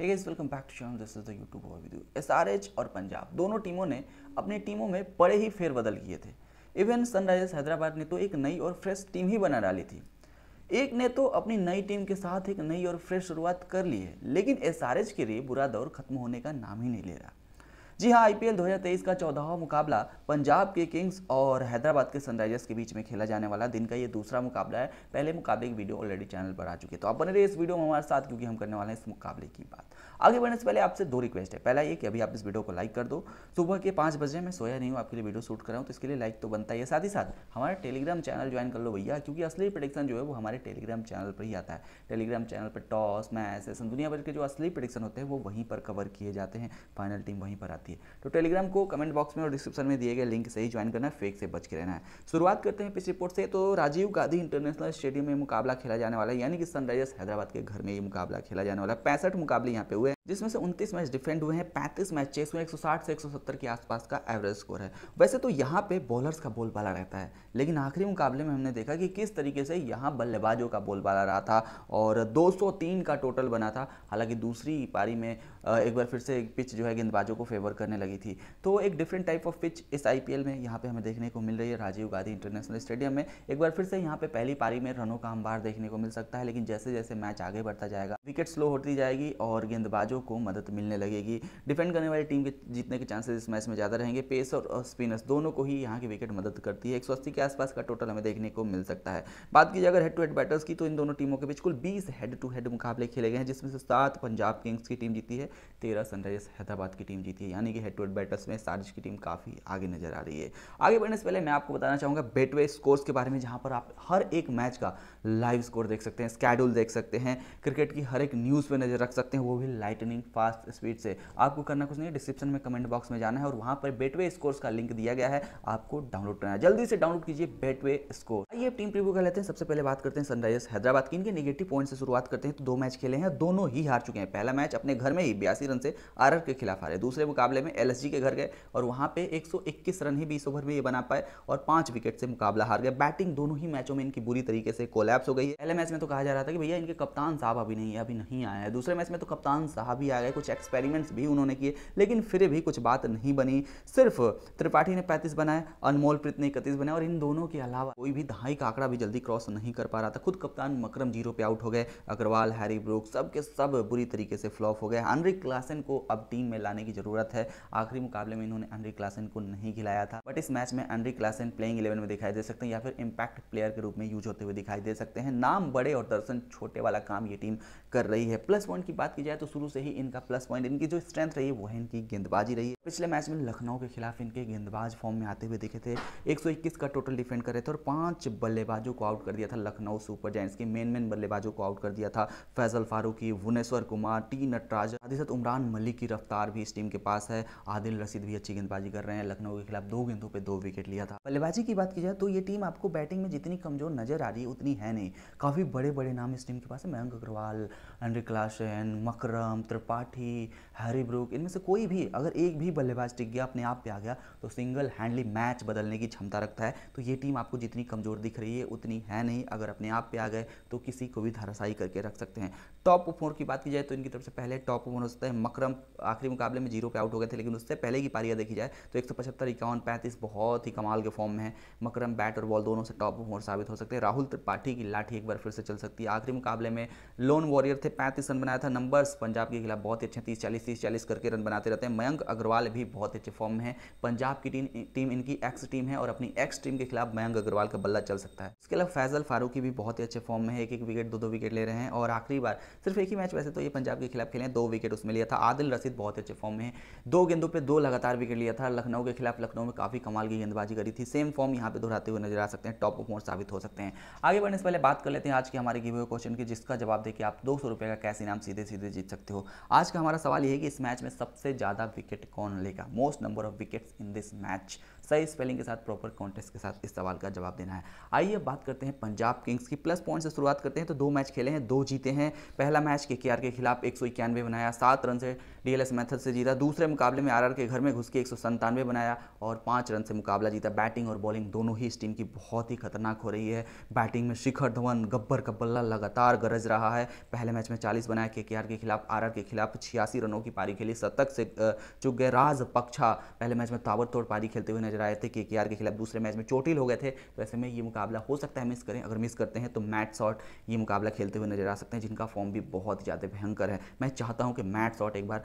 guys welcome back to channel this is the YouTube overview SRH और पंजाब दोनों टीमों ने अपनी टीमों में बड़े ही फेरबदल किए थे इवन सनराइजर्स हैदराबाद ने तो एक नई और फ्रेश टीम ही बना डाली थी एक ने तो अपनी नई टीम के साथ एक नई और फ्रेश शुरुआत कर ली है लेकिन एसआरएच के लिए बुरा दौर खत्म होने का नाम ही नहीं ले रहा जी हाँ आईपीएल 2023 का चौदहवा मुकाबला पंजाब के किंग्स और हैदराबाद के सनराइजर्स के बीच में खेला जाने वाला दिन का ये दूसरा मुकाबला है पहले मुकाबले की वीडियो ऑलरेडी चैनल पर आ चुकी है तो आप बने रहिए इस वीडियो में हमारे साथ क्योंकि हम करने वाले हैं इस मुकाबले की बात आगे बढ़ने से पहले आपसे दो रिक्वेस्ट है पहला ये कि अभी आप इस वीडियो को लाइक कर दो सुबह के पाँच बजे मैं सोया नहीं हूँ आपके लिए वीडियो शूट कर रहा हूँ तो इसके लिए लाइक तो बनता ही है साथ ही साथ हमारा टेलीग्राम चैनल ज्वाइन कर लो भैया क्योंकि असली प्रडिक्शन जो है वो हमारे टेलीग्राम चैनल पर ही आता है टेलीग्राम चैनल पर टॉस मैच ऐसे दुनिया भर के जो असली प्रडिक्शन होते हैं वो वहीं पर कवर किए जाते हैं फाइनल टीम वहीं पर आती है जाती है तो टेलीग्राम को कमेंट बॉक्स में और डिस्क्रिप्शन में दिए गए लिंक से ही ज्वाइन करना फेक से बच के रहना है शुरुआत करते हैं पिछली रिपोर्ट से तो राजीव गांधी इंटरनेशनल स्टेडियम में मुकाबला खेला जाने वाला है यानी कि सनराइजर्स हैदराबाद के घर में ये मुकाबला खेला जाने वाला है पैंसठ मुकाबले यहाँ पे हुए जिसमें से 29 मैच डिफेंड हुए हैं 35 मैच चेस हुए 160 से 170 के आसपास का एवरेज स्कोर है वैसे तो यहाँ पे बॉलर्स का बोलबाला रहता है लेकिन आखिरी मुकाबले में हमने देखा कि किस तरीके से यहाँ बल्लेबाजों का बोलबाला रहा था और 203 का टोटल बना था हालांकि दूसरी पारी में एक बार फिर से पिच जो है गेंदबाजों को फेवर करने लगी थी तो एक डिफरेंट टाइप ऑफ पिच इस आई में यहाँ पर हमें देखने को मिल रही है राजीव गांधी इंटरनेशनल स्टेडियम में एक बार फिर से यहाँ पर पहली पारी में रनों का अंबार देखने को मिल सकता है लेकिन जैसे जैसे मैच आगे बढ़ता जाएगा विकेट स्लो होती जाएगी और गेंदबाजों बच्चों को मदद मिलने लगेगी डिफेंड करने वाली टीम के जीतने के चांसेस इस मैच में ज़्यादा रहेंगे पेस और स्पिनर्स दोनों को ही यहाँ की विकेट मदद करती है एक के आसपास का टोटल हमें देखने को मिल सकता है बात की अगर हेड टू हेड बैटर्स की तो इन दोनों टीमों के बीच कुल बीस हेड टू हेड मुकाबले खेले गए हैं जिसमें से सात पंजाब किंग्स की टीम जीती है तेरह सनराइजर्स हैदराबाद की टीम जीती है यानी कि हेड टू हेड बैटर्स में साजिश की टीम काफ़ी आगे नजर आ रही है आगे बढ़ने से पहले मैं आपको बताना चाहूँगा बेटवे स्कोर्स के बारे में जहाँ पर आप हर एक मैच का लाइव स्कोर देख सकते हैं स्कैडूल देख सकते हैं क्रिकेट की हर एक न्यूज़ पर नज़र रख सकते हैं वो भी लाइट लाइटनिंग फास्ट स्पीड से आपको करना कुछ नहीं डिस्क्रिप्शन में कमेंट बॉक्स में जाना है और वहां पर बेटवे स्कोर्स का लिंक दिया गया है आपको डाउनलोड करना है जल्दी से डाउनलोड कीजिए बेटवे स्कोर आइए टीम प्रीव्यू कर लेते हैं सबसे पहले बात करते हैं सनराइजर्स हैदराबाद की इनके निगेटिव पॉइंट से शुरुआत करते हैं तो दो मैच खेले हैं दोनों ही हार चुके हैं पहला मैच अपने घर में ही बयासी रन से आर के खिलाफ हारे दूसरे मुकाबले में एल के घर गए और वहां पर एक रन ही बीस ओवर में ये बना पाए और पांच विकेट से मुकाबला हार गए बैटिंग दोनों ही मैचों में इनकी बुरी तरीके से कोलैप्स हो गई है पहले मैच में तो कहा जा रहा था कि भैया इनके कप्तान साहब अभी नहीं अभी नहीं आया है दूसरे मैच में तो कप्तान साहब भी आ गए कुछ एक्सपेरिमेंट्स भी उन्होंने किए लेकिन फिर भी कुछ बात नहीं बनी सिर्फ त्रिपाठी ने पैंतीस बनाए अनमोल प्रीत ने इकतीस बनाए और इन दोनों के अलावा कोई भी दहाई का आंकड़ा भी जल्दी क्रॉस नहीं कर पा रहा था खुद कप्तान मकरम जीरो पे आउट हो गए अग्रवाल हैरी ब्रूक सब के सब बुरी तरीके से फ्लॉप हो गए हनरी क्लासन को अब टीम में लाने की ज़रूरत है आखिरी मुकाबले में इन्होंने हनरी क्लासन को नहीं खिलाया था बट इस मैच में हनरी क्लासन प्लेइंग इलेवन में दिखाई दे सकते हैं या फिर इंपैक्ट प्लेयर के रूप में यूज होते हुए दिखाई दे सकते हैं नाम बड़े और दर्शन छोटे वाला काम ये टीम कर रही है प्लस पॉइंट की बात की जाए तो शुरू से रही इनका प्लस पॉइंट इनकी जो स्ट्रेंथ रही वो है इनकी गेंदबाजी रही पिछले मैच में लखनऊ के खिलाफ इनके गेंदबाज फॉर्म में आते हुए देखे थे 121 का टोटल डिफेंड कर रहे थे और पांच बल्लेबाजों को आउट कर दिया था लखनऊ सुपर जाइंट्स के मेन मेन बल्लेबाजों को आउट कर दिया था फैजल फारूकी भुवनेश्वर कुमार टी नटराज आदिशत उमरान मलिक की रफ्तार भी इस टीम के पास है आदिल रशीद भी अच्छी गेंदबाजी कर रहे हैं लखनऊ के खिलाफ दो गेंदों पर दो विकेट लिया था बल्लेबाजी की बात की जाए तो ये टीम आपको बैटिंग में जितनी कमजोर नजर आ रही है उतनी है नहीं काफ़ी बड़े बड़े नाम इस टीम के पास है Mayank Agarwal Klaasen Markram Tripathi Harry Brook इनमें से कोई भी अगर एक भी बल्लेबाज टिक गया अपने आप पे आ गया तो सिंगल हैंडली मैच बदलने की क्षमता रखता है तो ये टीम आपको जितनी कमज़ोर दिख रही है उतनी है नहीं अगर अपने आप पे आ गए तो किसी को भी धराशायी करके रख सकते हैं टॉप फोर की बात की जाए तो इनकी तरफ से पहले टॉप फोर हो सकता है मकरम आखिरी मुकाबले में जीरो पे आउट हो गए थे लेकिन उससे पहले की पारियाँ देखी जाए तो एक सौ पचहत्तर बहुत ही कमाल के फॉर्म में है मकरम बैट और बॉल दोनों से टॉप फोर साबित हो सकते हैं राहुल त्रिपाठी की लाठी एक बार फिर से चल सकती है आखिरी मुकाबले में लोन वॉरियर थे पैंतीस रन बनाया था नंबर्स पंजाब के खिलाफ बहुत ही अच्छे तीस चालीस तीस चालीस करके रन बनाते रहते हैं मयंक अग्रवाल भी बहुत अच्छे फॉर्म में है पंजाब की टीम टीम इनकी एक्स टीम है और अपनी एक्स टीम के खिलाफ मयंक अग्रवाल का बल्ला चल सकता है इसके अलावा फैजल फारूकी भी बहुत ही अच्छे फॉर्म में है एक एक विकेट दो दो विकेट ले रहे हैं और आखिरी बार सिर्फ एक ही मैच वैसे तो ये पंजाब के खिलाफ खेले दो विकेट उसमें लिया था आदिल रसीद बहुत अच्छे फॉर्म में है दो गेंदों पर दो लगातार विकेट लिया था लखनऊ के खिलाफ लखनऊ में काफ़ी कमाल की गेंदबाजी करी थी सेम फॉर्म यहाँ पर दोहराते हुए नजर आ सकते हैं टॉप ऑफ साबित हो सकते हैं आगे बढ़ने से पहले बात कर लेते हैं आज के हमारे गिवे क्वेश्चन की जिसका जवाब देकर आप दो सौ का कैसे नाम सीधे सीधे जीत सकते हो आज का हमारा सवाल ये है कि इस मैच में सबसे ज़्यादा विकेट कौन लेगा most number of wickets in this match सही स्पेलिंग के साथ प्रॉपर कॉन्टेस्ट के साथ इस सवाल का जवाब देना है आइए बात करते हैं पंजाब किंग्स की प्लस पॉइंट से शुरुआत करते हैं तो दो मैच खेले हैं दो जीते हैं पहला मैच के के आर के खिलाफ एक सौ इक्यानवे बनाया सात रन से डीएलएस मैथड से जीता दूसरे मुकाबले में आर के घर में घुस के एक सौ संतानवे बनाया और पाँच रन से मुकाबला जीता बैटिंग और बॉलिंग दोनों ही इस टीम की बहुत ही खतरनाक हो रही है बैटिंग में शिखर धवन गब्बर का बल्ला लगातार गरज रहा है पहले मैच में चालीस बनाया के के खिलाफ आर के खिलाफ छियासी रनों की पारी खेली शतक से चुक गए राज पक्षा पहले मैच में ताबड़तोड़ पारी खेलते हुए नजर नजर आए थे के के खिलाफ दूसरे मैच में चोटिल हो गए थे तो ऐसे में ये मुकाबला हो सकता है मिस करें अगर मिस करते हैं तो मैट शॉट ये मुकाबला खेलते हुए नजर आ सकते हैं जिनका फॉर्म भी बहुत ज़्यादा भयंकर है मैं चाहता हूँ कि मैट शॉट एक बार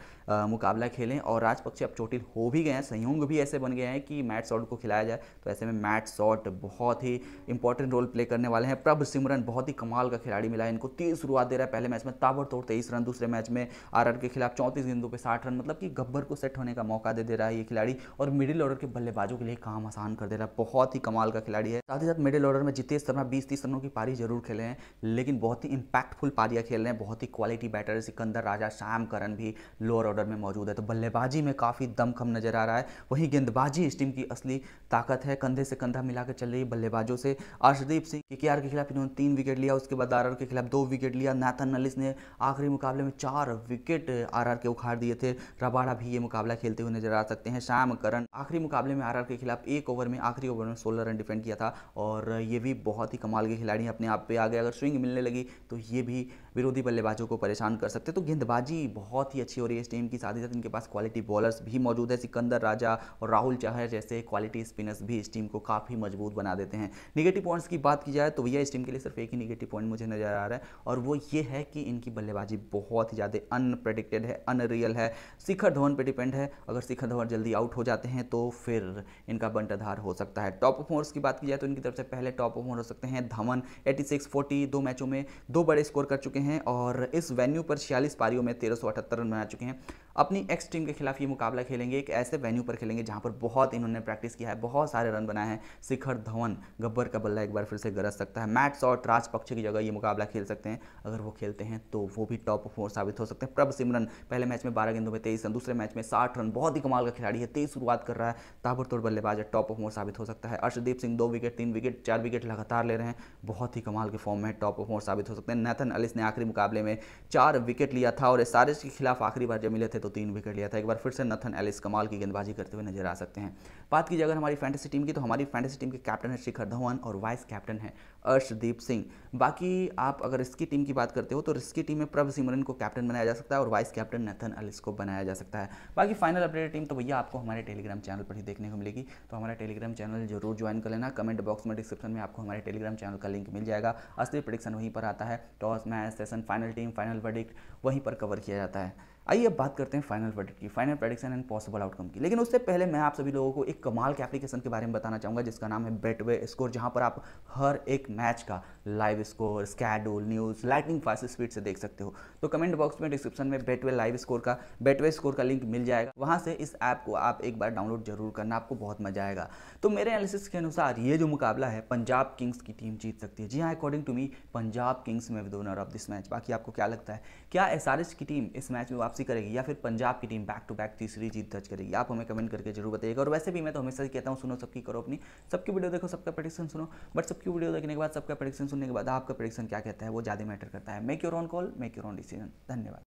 मुकाबला खेलें और राजपक्षे अब चोटिल हो भी गए हैं संयोग भी ऐसे बन गए हैं कि मैट शॉट को खिलाया जाए तो ऐसे में मैट शॉट बहुत ही इंपॉर्टेंट रोल प्ले करने वाले हैं प्रभ सिमरन बहुत ही कमाल का खिलाड़ी मिला है इनको तीस शुरुआत दे रहा है पहले मैच में ताबड़तोड़ तेईस रन दूसरे मैच में आर के खिलाफ चौंतीस गेंदों पर साठ रन मतलब कि गब्बर को सेट होने का मौका दे दे रहा है ये खिलाड़ी और मिडिल ऑर्डर के बल्लेबाजों के लिए काम आसान कर दे रहा है बहुत ही कमाल का खिलाड़ी है साथ ही साथ मिडिल ऑर्डर में जितेश शर्मा बीस तीस रनों की पारी जरूर खेले हैं लेकिन बहुत ही इंपैक्टफुल पारियाँ खेल रहे हैं बहुत ही quality batter Sikandar Raza Sam Curran भी लोअर ऑर्डर में मौजूद है तो बल्लेबाजी में काफ़ी दमखम नजर आ रहा है वहीं गेंदबाजी इस टीम की असली ताकत है कंधे से कंधा मिलाकर चल रही है बल्लेबाजों से अर्षदीप सिंह के के खिलाफ इन्होंने तीन विकेट लिया उसके बाद आर के खिलाफ दो विकेट लिया नैथन नलिस ने आखिरी मुकाबले में चार विकेट आर के उखाड़ दिए थे रबाड़ा भी ये मुकाबला खेलते हुए नजर आ सकते हैं श्याम करण आखिरी मुकाबले में आर के खिलाफ एक ओवर में आखिरी ओवर में सोलह रन डिफेंड किया था और ये भी बहुत ही कमाल के खिलाड़ी अपने आप पे आ गए अगर स्विंग मिलने लगी तो ये भी विरोधी बल्लेबाजों को परेशान कर सकते तो गेंदबाजी बहुत ही अच्छी हो रही है इस टीम की साथ ही साथ इनके पास क्वालिटी बॉलर्स भी मौजूद है सिकंदर राजा और राहुल चाहर जैसे क्वालिटी स्पिनर्स भी इस टीम को काफ़ी मजबूत बना देते हैं निगेटिव पॉइंट्स की बात की जाए तो भैया इस टीम के लिए सिर्फ एक ही निगेटिव पॉइंट मुझे नज़र आ रहा है और वो ये है कि इनकी बल्लेबाजी बहुत ही ज़्यादा अनप्रडिक्टेड है अनरियल है शिखर धवन पर डिपेंड है अगर शिखर धवन जल्दी आउट हो जाते हैं तो फिर इनका बंटाधार हो सकता है टॉप ऑफ की बात की जाए तो इनकी तरफ से पहले टॉप ऑफ हो सकते हैं धमन एटी सिक्स फोर्टी दो मैचों में दो बड़े स्कोर कर चुके हैं और इस वेन्यू पर छियालीस पारियों में तेरह सौ अठहत्तर रन बना चुके हैं अपनी एक्स टीम के खिलाफ ये मुकाबला खेलेंगे एक ऐसे वेन्यू पर खेलेंगे जहाँ पर बहुत इन्होंने प्रैक्टिस किया है बहुत सारे रन बनाए हैं शिखर धवन गब्बर का बल्ला एक बार फिर से गरज सकता है मैट शॉट पक्ष की जगह ये मुकाबला खेल सकते हैं अगर वो खेलते हैं तो वो भी टॉप फोर साबित हो सकते हैं प्रभ सिमरन पहले मैच में बारह गेंदों में तेईस रन दूसरे मैच में साठ रन बहुत ही कमाल का खिलाड़ी है तेज शुरुआत कर रहा है ताबड़तोड़ बल्लेबाज है टॉप फोर साबित हो सकता है अर्षदीप सिंह दो विकेट तीन विकेट चार विकेट लगातार ले रहे हैं बहुत ही कमाल के फॉर्म में टॉप फोर साबित हो सकते हैं नैथन अलिस ने आखिरी मुकाबले में चार विकेट लिया था और एस के खिलाफ आखिरी बार जब मिले थे तो तीन विकेट लिया था एक बार फिर से नथन एलिस कमाल की गेंदबाजी करते हुए नजर आ सकते हैं बात की जाए अगर हमारी फैंटेसी टीम की तो हमारी फैंटेसी टीम के कैप्टन है शिखर धवन और वाइस कैप्टन है अर्शदीप सिंह बाकी आप अगर इसकी टीम की बात करते हो तो रिस्की टीम में प्रभ सिमरन को कैप्टन बनाया जा सकता है और वाइस कैप्टन नथन एलिस को बनाया जा सकता है बाकी फाइनल अपडेट टीम तो भैया आपको हमारे टेलीग्राम चैनल पर ही देखने को मिलेगी तो हमारा टेलीग्राम चैनल जरूर ज्वाइन कर लेना कमेंट बॉक्स में डिस्क्रिप्शन में आपको हमारे टेलीग्राम चैनल का लिंक मिल जाएगा असली प्रडिक्शन वहीं पर आता है toss match session final team final verdict वहीं पर कवर किया जाता है आइए अब बात करते हैं फाइनल प्रोडक्ट की final production and possible outcome की लेकिन उससे पहले मैं आप सभी लोगों को एक कमाल के एप्लीकेशन के बारे में बताना चाहूँगा जिसका नाम है बेटवे स्कोर जहाँ पर आप हर एक मैच का live score schedule news lightning fast speed से देख सकते हो तो कमेंट बॉक्स में डिस्क्रिप्शन में बेटवे लाइव स्कोर का बेटवे स्कोर का लिंक मिल जाएगा वहाँ से इस ऐप को आप एक बार डाउनलोड जरूर करना आपको बहुत मजा आएगा तो मेरे एनालिसिस के अनुसार ये जो मुकाबला है पंजाब किंग्स की टीम जीत सकती है जी हाँ according to me Punjab kings में विद ऑफ दिस मैच बाकी आपको क्या लगता है क्या एस की टीम इस मैच में वापसी करेगी या फिर पंजाब की टीम बैक टू बैक तीसरी जीत दर्ज करेगी आप हमें कमेंट करके जरूर बताइएगा और वैसे भी मैं तो हमेशा ही कहता हूँ सुनो सबकी करो अपनी सबकी वीडियो देखो सबका प्रडिक्शन सुनो बट सबकी वीडियो देखने के बाद सबका प्रडिक्शन सुनने के बाद आपका प्रडिक्शन क्या कहता है वो ज़्यादा मैटर करता है make your own call make your own decision धन्यवाद